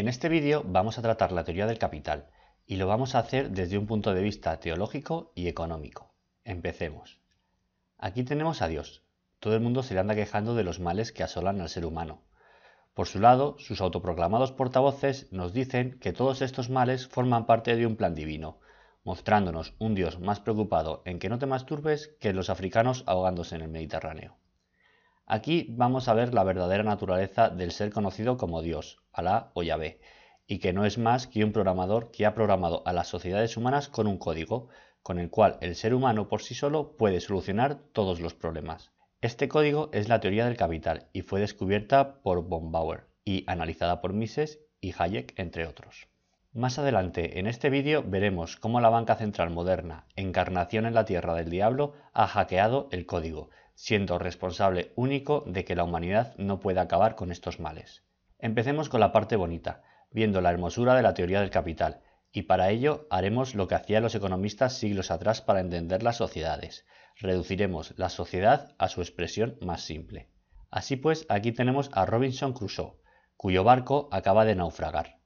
En este vídeo vamos a tratar la teoría del capital y lo vamos a hacer desde un punto de vista teológico y económico. Empecemos. Aquí tenemos a Dios. Todo el mundo se le anda quejando de los males que asolan al ser humano. Por su lado, sus autoproclamados portavoces nos dicen que todos estos males forman parte de un plan divino, mostrándonos un Dios más preocupado en que no te masturbes que los africanos ahogándose en el Mediterráneo. Aquí vamos a ver la verdadera naturaleza del ser conocido como Dios, la o B, y que no es más que un programador que ha programado a las sociedades humanas con un código, con el cual el ser humano por sí solo puede solucionar todos los problemas. Este código es la teoría del capital y fue descubierta por von Bauer y analizada por Mises y Hayek, entre otros. Más adelante en este vídeo veremos cómo la banca central moderna, encarnación en la tierra del diablo, ha hackeado el código, siendo responsable único de que la humanidad no pueda acabar con estos males. Empecemos con la parte bonita, viendo la hermosura de la teoría del capital, y para ello haremos lo que hacían los economistas siglos atrás para entender las sociedades. Reduciremos la sociedad a su expresión más simple. Así pues, aquí tenemos a Robinson Crusoe, cuyo barco acaba de naufragar.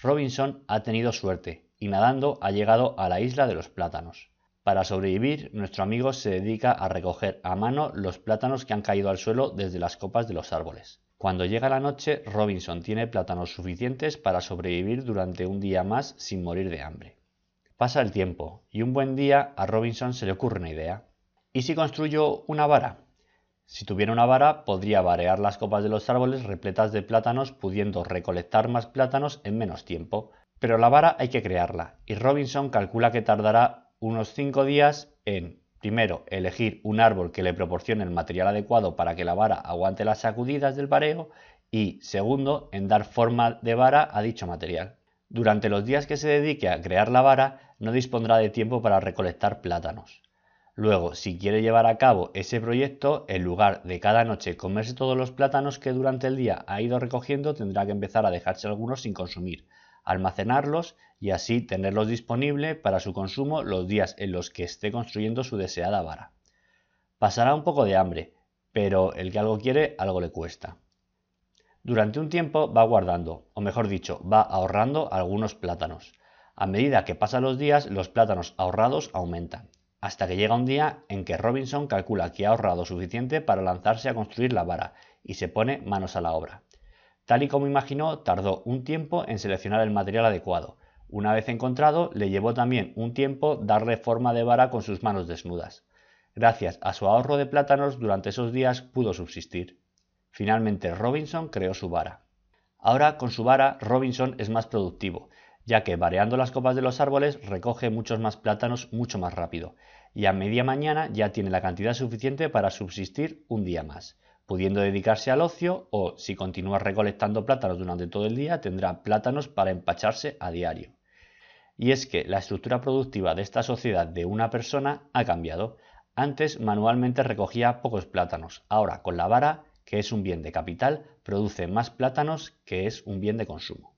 Robinson ha tenido suerte y nadando ha llegado a la isla de los plátanos. Para sobrevivir, nuestro amigo se dedica a recoger a mano los plátanos que han caído al suelo desde las copas de los árboles. Cuando llega la noche, Robinson tiene plátanos suficientes para sobrevivir durante un día más sin morir de hambre. Pasa el tiempo, y un buen día a Robinson se le ocurre una idea. ¿Y si construyo una vara? Si tuviera una vara, podría varear las copas de los árboles repletas de plátanos, pudiendo recolectar más plátanos en menos tiempo. Pero la vara hay que crearla, y Robinson calcula que tardará unos 5 días en Primero, elegir un árbol que le proporcione el material adecuado para que la vara aguante las sacudidas del vareo y, segundo, en dar forma de vara a dicho material. Durante los días que se dedique a crear la vara, no dispondrá de tiempo para recolectar plátanos. Luego, si quiere llevar a cabo ese proyecto, en lugar de cada noche comerse todos los plátanos que durante el día ha ido recogiendo, tendrá que empezar a dejarse algunos sin consumir, almacenarlos y así tenerlos disponible para su consumo los días en los que esté construyendo su deseada vara. Pasará un poco de hambre, pero el que algo quiere, algo le cuesta. Durante un tiempo va guardando, o mejor dicho, va ahorrando algunos plátanos. A medida que pasan los días, los plátanos ahorrados aumentan, hasta que llega un día en que Robinson calcula que ha ahorrado suficiente para lanzarse a construir la vara y se pone manos a la obra. Tal y como imaginó, tardó un tiempo en seleccionar el material adecuado. Una vez encontrado, le llevó también un tiempo darle forma de vara con sus manos desnudas. Gracias a su ahorro de plátanos durante esos días pudo subsistir. Finalmente Robinson creó su vara. Ahora con su vara Robinson es más productivo, ya que vareando las copas de los árboles recoge muchos más plátanos mucho más rápido, y a media mañana ya tiene la cantidad suficiente para subsistir un día más pudiendo dedicarse al ocio o, si continúa recolectando plátanos durante todo el día, tendrá plátanos para empacharse a diario. Y es que la estructura productiva de esta sociedad de una persona ha cambiado. Antes manualmente recogía pocos plátanos, ahora con la vara, que es un bien de capital, produce más plátanos que es un bien de consumo.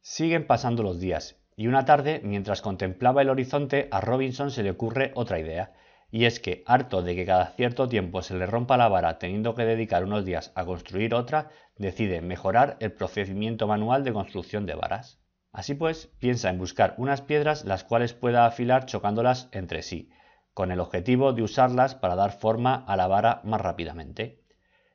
Siguen pasando los días, y una tarde, mientras contemplaba el horizonte, a Robinson se le ocurre otra idea y es que, harto de que cada cierto tiempo se le rompa la vara teniendo que dedicar unos días a construir otra, decide mejorar el procedimiento manual de construcción de varas. Así pues, piensa en buscar unas piedras las cuales pueda afilar chocándolas entre sí, con el objetivo de usarlas para dar forma a la vara más rápidamente.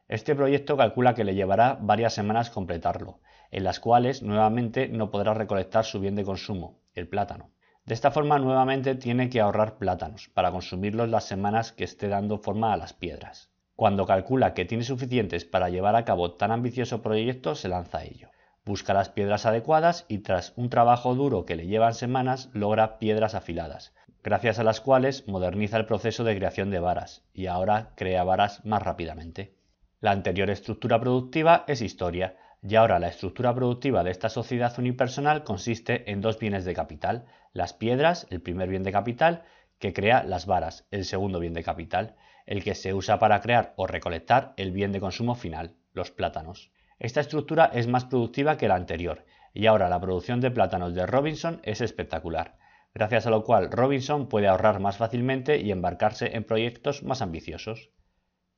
Este proyecto calcula que le llevará varias semanas completarlo, en las cuales nuevamente no podrá recolectar su bien de consumo, el plátano. De esta forma nuevamente tiene que ahorrar plátanos para consumirlos las semanas que esté dando forma a las piedras. Cuando calcula que tiene suficientes para llevar a cabo tan ambicioso proyecto, se lanza a ello. Busca las piedras adecuadas y tras un trabajo duro que le llevan semanas, logra piedras afiladas, gracias a las cuales moderniza el proceso de creación de varas y ahora crea varas más rápidamente. La anterior estructura productiva es historia y ahora la estructura productiva de esta sociedad unipersonal consiste en dos bienes de capital, las piedras, el primer bien de capital, que crea las varas, el segundo bien de capital, el que se usa para crear o recolectar el bien de consumo final, los plátanos. Esta estructura es más productiva que la anterior, y ahora la producción de plátanos de Robinson es espectacular, gracias a lo cual Robinson puede ahorrar más fácilmente y embarcarse en proyectos más ambiciosos.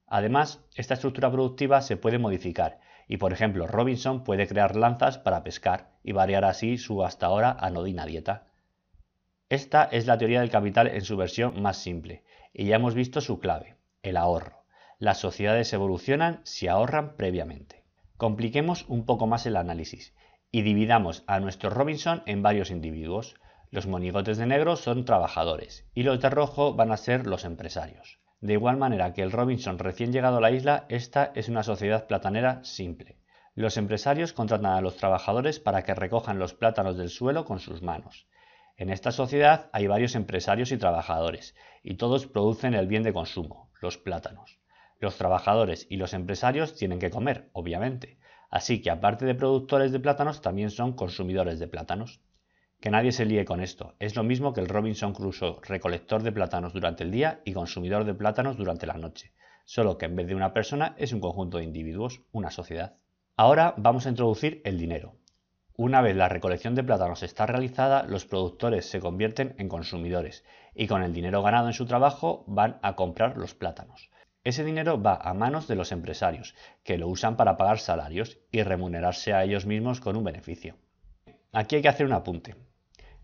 Además, esta estructura productiva se puede modificar y por ejemplo Robinson puede crear lanzas para pescar y variar así su hasta ahora anodina dieta. Esta es la teoría del capital en su versión más simple, y ya hemos visto su clave, el ahorro. Las sociedades evolucionan si ahorran previamente. Compliquemos un poco más el análisis y dividamos a nuestro Robinson en varios individuos. Los monigotes de negro son trabajadores y los de rojo van a ser los empresarios. De igual manera que el Robinson recién llegado a la isla, esta es una sociedad platanera simple. Los empresarios contratan a los trabajadores para que recojan los plátanos del suelo con sus manos. En esta sociedad hay varios empresarios y trabajadores, y todos producen el bien de consumo, los plátanos. Los trabajadores y los empresarios tienen que comer, obviamente, así que aparte de productores de plátanos también son consumidores de plátanos. Que nadie se líe con esto. Es lo mismo que el Robinson Crusoe, recolector de plátanos durante el día y consumidor de plátanos durante la noche. Solo que en vez de una persona es un conjunto de individuos, una sociedad. Ahora vamos a introducir el dinero. Una vez la recolección de plátanos está realizada, los productores se convierten en consumidores y con el dinero ganado en su trabajo van a comprar los plátanos. Ese dinero va a manos de los empresarios, que lo usan para pagar salarios y remunerarse a ellos mismos con un beneficio. Aquí hay que hacer un apunte.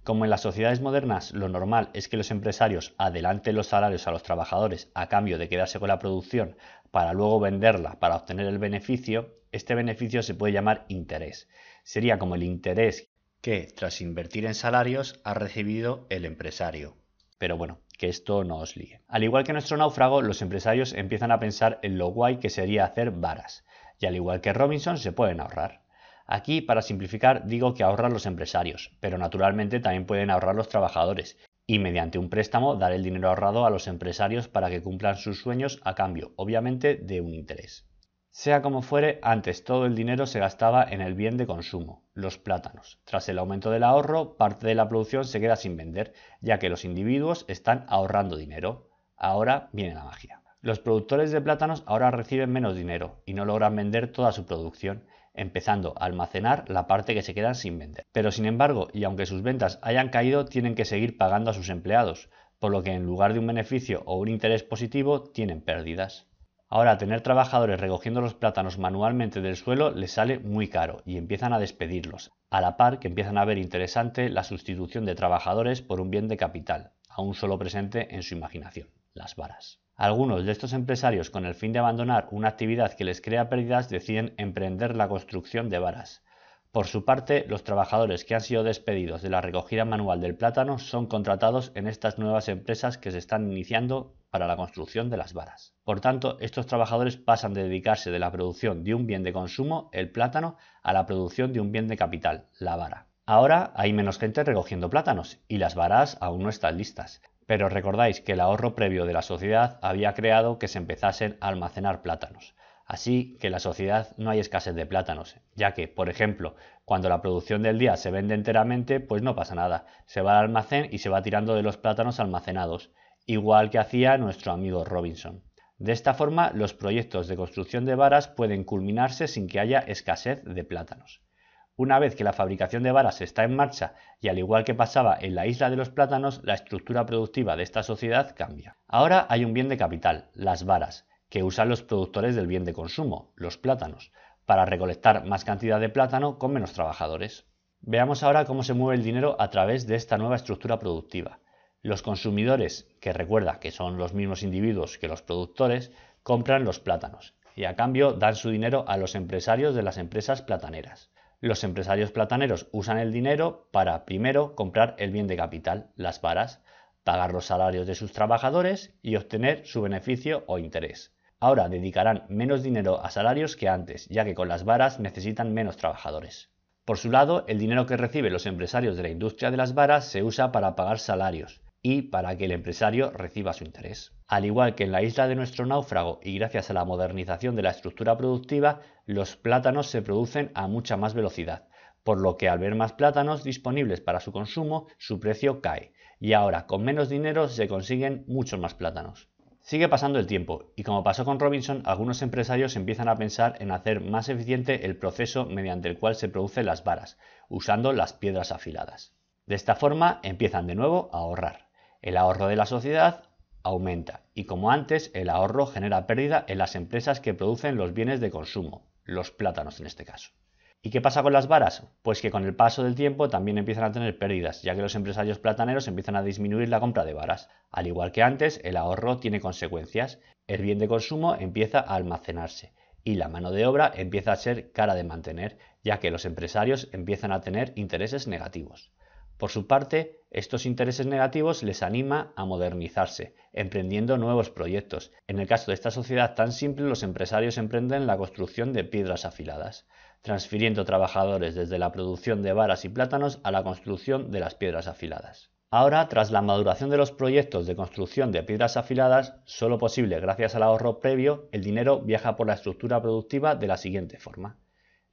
Como en las sociedades modernas lo normal es que los empresarios adelanten los salarios a los trabajadores a cambio de quedarse con la producción para luego venderla para obtener el beneficio, este beneficio se puede llamar interés. Sería como el interés que, tras invertir en salarios, ha recibido el empresario. Pero bueno, que esto no os líe. Al igual que nuestro náufrago, los empresarios empiezan a pensar en lo guay que sería hacer varas. Y al igual que Robinson, se pueden ahorrar. Aquí, para simplificar, digo que ahorran los empresarios, pero naturalmente también pueden ahorrar los trabajadores y mediante un préstamo dar el dinero ahorrado a los empresarios para que cumplan sus sueños a cambio, obviamente, de un interés. Sea como fuere, antes todo el dinero se gastaba en el bien de consumo, los plátanos. Tras el aumento del ahorro, parte de la producción se queda sin vender, ya que los individuos están ahorrando dinero. Ahora viene la magia. Los productores de plátanos ahora reciben menos dinero y no logran vender toda su producción, empezando a almacenar la parte que se quedan sin vender. Pero sin embargo, y aunque sus ventas hayan caído, tienen que seguir pagando a sus empleados, por lo que en lugar de un beneficio o un interés positivo, tienen pérdidas. Ahora, tener trabajadores recogiendo los plátanos manualmente del suelo les sale muy caro y empiezan a despedirlos, a la par que empiezan a ver interesante la sustitución de trabajadores por un bien de capital, aún solo presente en su imaginación, las varas. Algunos de estos empresarios, con el fin de abandonar una actividad que les crea pérdidas, deciden emprender la construcción de varas. Por su parte, los trabajadores que han sido despedidos de la recogida manual del plátano son contratados en estas nuevas empresas que se están iniciando para la construcción de las varas. Por tanto, estos trabajadores pasan de dedicarse de la producción de un bien de consumo, el plátano, a la producción de un bien de capital, la vara. Ahora hay menos gente recogiendo plátanos y las varas aún no están listas pero recordáis que el ahorro previo de la sociedad había creado que se empezasen a almacenar plátanos. Así que en la sociedad no hay escasez de plátanos, ya que, por ejemplo, cuando la producción del día se vende enteramente, pues no pasa nada, se va al almacén y se va tirando de los plátanos almacenados, igual que hacía nuestro amigo Robinson. De esta forma, los proyectos de construcción de varas pueden culminarse sin que haya escasez de plátanos. Una vez que la fabricación de varas está en marcha y al igual que pasaba en la isla de los plátanos, la estructura productiva de esta sociedad cambia. Ahora hay un bien de capital, las varas, que usan los productores del bien de consumo, los plátanos, para recolectar más cantidad de plátano con menos trabajadores. Veamos ahora cómo se mueve el dinero a través de esta nueva estructura productiva. Los consumidores, que recuerda que son los mismos individuos que los productores, compran los plátanos y a cambio dan su dinero a los empresarios de las empresas plataneras. Los empresarios plataneros usan el dinero para, primero, comprar el bien de capital, las varas, pagar los salarios de sus trabajadores y obtener su beneficio o interés. Ahora dedicarán menos dinero a salarios que antes, ya que con las varas necesitan menos trabajadores. Por su lado, el dinero que reciben los empresarios de la industria de las varas se usa para pagar salarios, y para que el empresario reciba su interés. Al igual que en la isla de nuestro náufrago y gracias a la modernización de la estructura productiva, los plátanos se producen a mucha más velocidad, por lo que al ver más plátanos disponibles para su consumo, su precio cae, y ahora con menos dinero se consiguen muchos más plátanos. Sigue pasando el tiempo, y como pasó con Robinson, algunos empresarios empiezan a pensar en hacer más eficiente el proceso mediante el cual se producen las varas, usando las piedras afiladas. De esta forma empiezan de nuevo a ahorrar. El ahorro de la sociedad aumenta y como antes el ahorro genera pérdida en las empresas que producen los bienes de consumo, los plátanos en este caso. ¿Y qué pasa con las varas? Pues que con el paso del tiempo también empiezan a tener pérdidas, ya que los empresarios plataneros empiezan a disminuir la compra de varas. Al igual que antes, el ahorro tiene consecuencias, el bien de consumo empieza a almacenarse y la mano de obra empieza a ser cara de mantener, ya que los empresarios empiezan a tener intereses negativos. Por su parte, estos intereses negativos les anima a modernizarse, emprendiendo nuevos proyectos. En el caso de esta sociedad tan simple, los empresarios emprenden la construcción de piedras afiladas, transfiriendo trabajadores desde la producción de varas y plátanos a la construcción de las piedras afiladas. Ahora, tras la maduración de los proyectos de construcción de piedras afiladas, solo posible gracias al ahorro previo, el dinero viaja por la estructura productiva de la siguiente forma.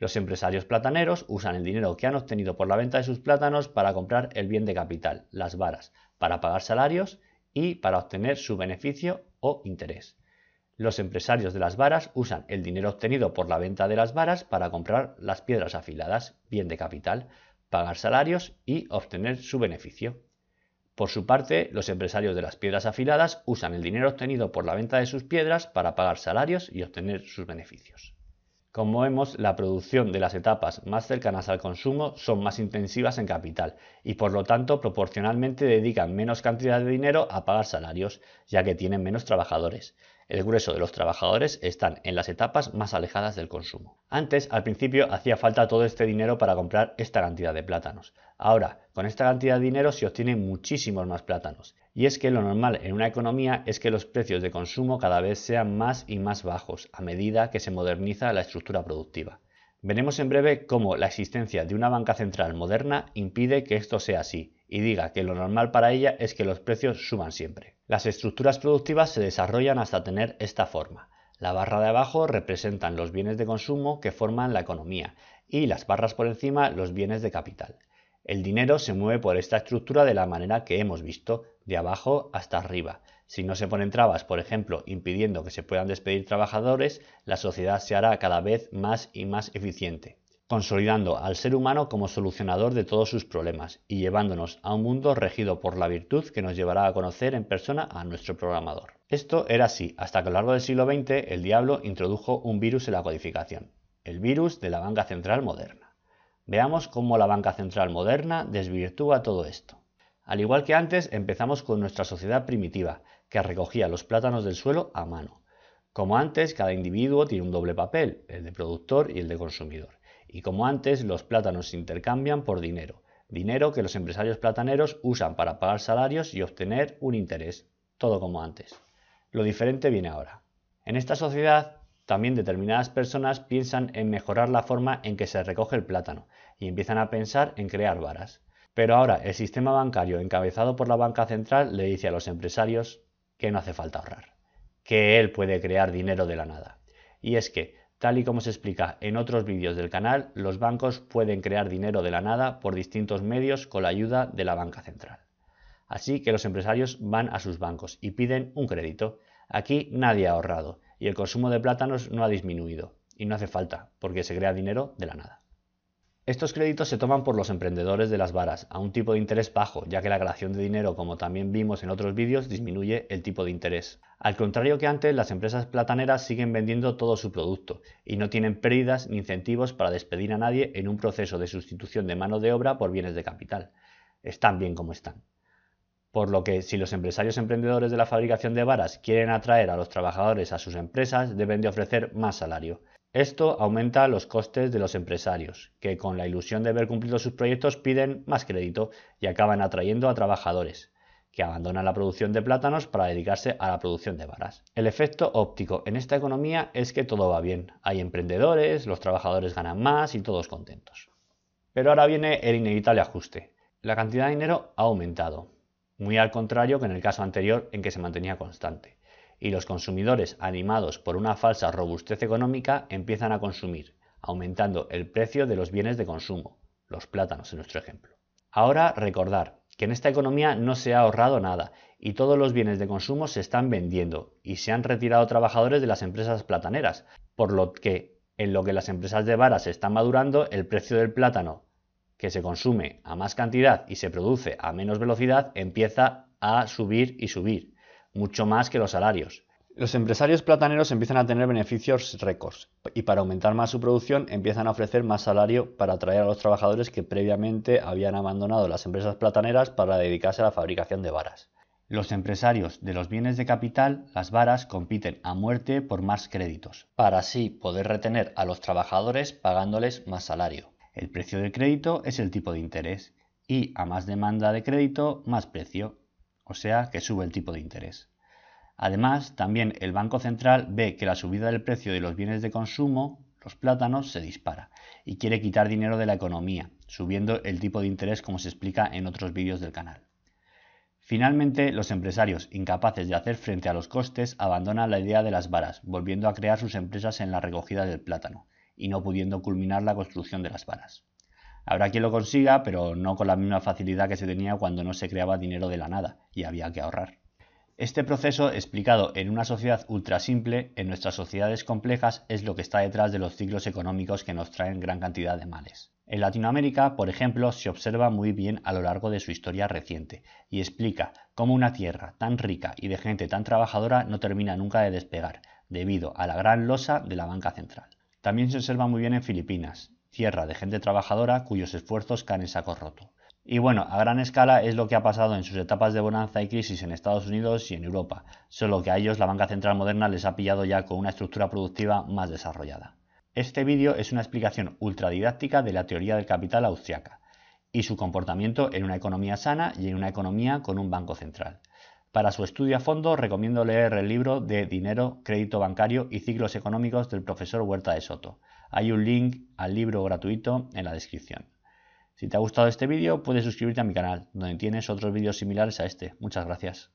Los empresarios plataneros usan el dinero que han obtenido por la venta de sus plátanos para comprar el bien de capital, las varas, para pagar salarios y para obtener su beneficio o interés. Los empresarios de las varas usan el dinero obtenido por la venta de las varas para comprar las piedras afiladas, bien de capital, pagar salarios y obtener su beneficio. Por su parte, los empresarios de las piedras afiladas usan el dinero obtenido por la venta de sus piedras para pagar salarios y obtener sus beneficios. Como vemos, la producción de las etapas más cercanas al consumo son más intensivas en capital y por lo tanto proporcionalmente dedican menos cantidad de dinero a pagar salarios, ya que tienen menos trabajadores. El grueso de los trabajadores están en las etapas más alejadas del consumo. Antes, al principio, hacía falta todo este dinero para comprar esta cantidad de plátanos. Ahora, con esta cantidad de dinero se obtienen muchísimos más plátanos. Y es que lo normal en una economía es que los precios de consumo cada vez sean más y más bajos a medida que se moderniza la estructura productiva. Veremos en breve cómo la existencia de una banca central moderna impide que esto sea así y diga que lo normal para ella es que los precios suban siempre. Las estructuras productivas se desarrollan hasta tener esta forma. La barra de abajo representan los bienes de consumo que forman la economía y las barras por encima los bienes de capital. El dinero se mueve por esta estructura de la manera que hemos visto, de abajo hasta arriba. Si no se ponen trabas, por ejemplo, impidiendo que se puedan despedir trabajadores, la sociedad se hará cada vez más y más eficiente, consolidando al ser humano como solucionador de todos sus problemas y llevándonos a un mundo regido por la virtud que nos llevará a conocer en persona a nuestro programador. Esto era así hasta que a lo largo del siglo XX el diablo introdujo un virus en la codificación, el virus de la banca central moderna. Veamos cómo la banca central moderna desvirtúa todo esto. Al igual que antes, empezamos con nuestra sociedad primitiva, que recogía los plátanos del suelo a mano. Como antes, cada individuo tiene un doble papel, el de productor y el de consumidor. Y como antes, los plátanos se intercambian por dinero, dinero que los empresarios plataneros usan para pagar salarios y obtener un interés, todo como antes. Lo diferente viene ahora. En esta sociedad, también determinadas personas piensan en mejorar la forma en que se recoge el plátano y empiezan a pensar en crear varas. Pero ahora el sistema bancario encabezado por la banca central le dice a los empresarios que no hace falta ahorrar, que él puede crear dinero de la nada. Y es que, tal y como se explica en otros vídeos del canal, los bancos pueden crear dinero de la nada por distintos medios con la ayuda de la banca central. Así que los empresarios van a sus bancos y piden un crédito. Aquí nadie ha ahorrado y el consumo de plátanos no ha disminuido, y no hace falta, porque se crea dinero de la nada. Estos créditos se toman por los emprendedores de las varas, a un tipo de interés bajo, ya que la creación de dinero, como también vimos en otros vídeos, disminuye el tipo de interés. Al contrario que antes, las empresas plataneras siguen vendiendo todo su producto, y no tienen pérdidas ni incentivos para despedir a nadie en un proceso de sustitución de mano de obra por bienes de capital. Están bien como están. Por lo que si los empresarios emprendedores de la fabricación de varas quieren atraer a los trabajadores a sus empresas, deben de ofrecer más salario. Esto aumenta los costes de los empresarios, que con la ilusión de haber cumplido sus proyectos piden más crédito y acaban atrayendo a trabajadores, que abandonan la producción de plátanos para dedicarse a la producción de varas. El efecto óptico en esta economía es que todo va bien. Hay emprendedores, los trabajadores ganan más y todos contentos. Pero ahora viene el inevitable ajuste. La cantidad de dinero ha aumentado, muy al contrario que en el caso anterior en que se mantenía constante. Y los consumidores, animados por una falsa robustez económica, empiezan a consumir, aumentando el precio de los bienes de consumo, los plátanos en nuestro ejemplo. Ahora recordar que en esta economía no se ha ahorrado nada y todos los bienes de consumo se están vendiendo y se han retirado trabajadores de las empresas plataneras, por lo que en lo que las empresas de varas se están madurando, el precio del plátano que se consume a más cantidad y se produce a menos velocidad empieza a subir y subir, mucho más que los salarios. Los empresarios plataneros empiezan a tener beneficios récords y para aumentar más su producción empiezan a ofrecer más salario para atraer a los trabajadores que previamente habían abandonado las empresas plataneras para dedicarse a la fabricación de varas. Los empresarios de los bienes de capital, las varas, compiten a muerte por más créditos, para así poder retener a los trabajadores pagándoles más salario. El precio del crédito es el tipo de interés y a más demanda de crédito, más precio, o sea que sube el tipo de interés. Además, también el Banco Central ve que la subida del precio de los bienes de consumo, los plátanos, se dispara y quiere quitar dinero de la economía, subiendo el tipo de interés como se explica en otros vídeos del canal. Finalmente, los empresarios, incapaces de hacer frente a los costes, abandonan la idea de las varas, volviendo a crear sus empresas en la recogida del plátano y no pudiendo culminar la construcción de las varas. Habrá quien lo consiga, pero no con la misma facilidad que se tenía cuando no se creaba dinero de la nada y había que ahorrar. Este proceso, explicado en una sociedad ultra simple, en nuestras sociedades complejas es lo que está detrás de los ciclos económicos que nos traen gran cantidad de males. En Latinoamérica, por ejemplo, se observa muy bien a lo largo de su historia reciente y explica cómo una tierra tan rica y de gente tan trabajadora no termina nunca de despegar, debido a la gran losa de la banca central. También se observa muy bien en Filipinas, tierra de gente trabajadora cuyos esfuerzos caen en saco roto. Y bueno, a gran escala es lo que ha pasado en sus etapas de bonanza y crisis en Estados Unidos y en Europa, solo que a ellos la banca central moderna les ha pillado ya con una estructura productiva más desarrollada. Este vídeo es una explicación ultradidáctica de la teoría del capital austriaca y su comportamiento en una economía sana y en una economía con un banco central. Para su estudio a fondo recomiendo leer el libro de Dinero, Crédito Bancario y Ciclos Económicos del profesor Huerta de Soto. Hay un link al libro gratuito en la descripción. Si te ha gustado este vídeo puedes suscribirte a mi canal, donde tienes otros vídeos similares a este. Muchas gracias.